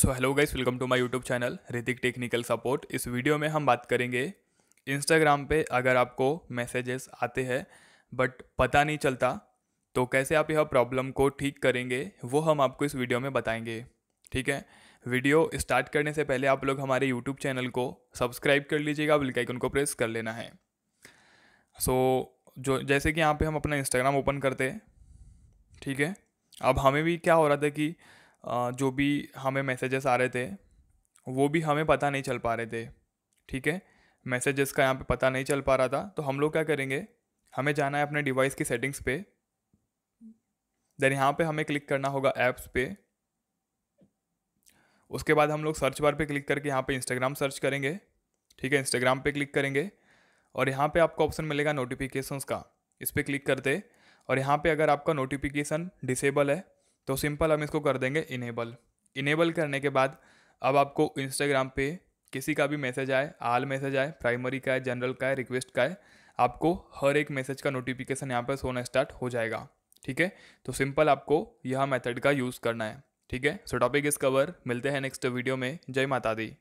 so hello guys welcome to my YouTube channel Hrithik technical support इस video में हम बात करेंगे इंस्टाग्राम पे अगर आपको मैसेजेस आते हैं बट पता नहीं चलता तो कैसे आप यह प्रॉब्लम को ठीक करेंगे वो हम आपको इस वीडियो में बताएंगे ठीक है वीडियो स्टार्ट करने से पहले आप लोग हमारे यूट्यूब चैनल को सब्सक्राइब कर लीजिएगा बिल्क आइकन को प्रेस कर लेना है सो so, जो जैसे कि यहाँ पर हम अपना इंस्टाग्राम ओपन करते हैं ठीक है अब हमें भी क्या हो रहा था कि जो भी हमें मैसेजेस आ रहे थे वो भी हमें पता नहीं चल पा रहे थे ठीक है मैसेजेस का यहाँ पे पता नहीं चल पा रहा था तो हम लोग क्या करेंगे हमें जाना है अपने डिवाइस की सेटिंग्स पे देन यहाँ पे हमें क्लिक करना होगा ऐप्स पे उसके बाद हम लोग सर्च बार पे क्लिक करके यहाँ पे इंस्टाग्राम सर्च करेंगे ठीक है इंस्टाग्राम पे क्लिक करेंगे और यहाँ पे आपको ऑप्शन मिलेगा नोटिफिकेशंस का इस पर क्लिक करते और यहाँ पे अगर आपका नोटिफिकेशन डिसेबल है तो सिंपल हम इसको कर देंगे इनेबल इनेबल करने के बाद अब आपको इंस्टाग्राम पे किसी का भी मैसेज आए आल मैसेज आए प्राइमरी का है जनरल का है रिक्वेस्ट का है आपको हर एक मैसेज का नोटिफिकेशन यहाँ पर सोना स्टार्ट हो जाएगा ठीक है तो सिंपल आपको यह मेथड का यूज़ करना है ठीक है सो टॉपिक इस कवर मिलते हैं नेक्स्ट वीडियो में जय माता दी